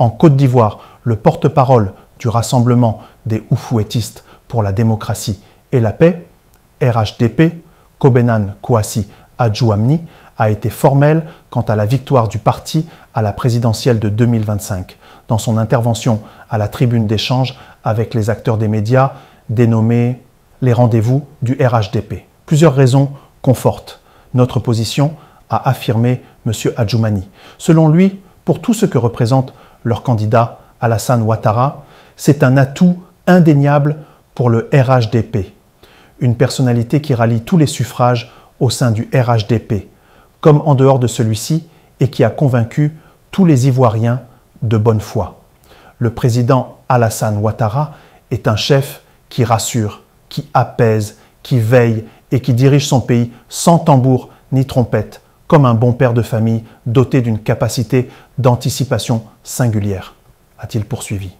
En Côte d'Ivoire, le porte-parole du Rassemblement des Oufouettistes pour la démocratie et la paix, RHDP, Kobenan Kouassi Adjouamni, a été formel quant à la victoire du parti à la présidentielle de 2025. Dans son intervention à la tribune d'échange avec les acteurs des médias, dénommés les rendez-vous du RHDP. Plusieurs raisons confortent notre position, a affirmé M. Adjoumani. Selon lui, pour tout ce que représente leur candidat Alassane Ouattara, c'est un atout indéniable pour le RHDP, une personnalité qui rallie tous les suffrages au sein du RHDP, comme en dehors de celui-ci, et qui a convaincu tous les Ivoiriens de bonne foi. Le président Alassane Ouattara est un chef qui rassure, qui apaise, qui veille et qui dirige son pays sans tambour ni trompette, comme un bon père de famille doté d'une capacité d'anticipation singulière, a-t-il poursuivi.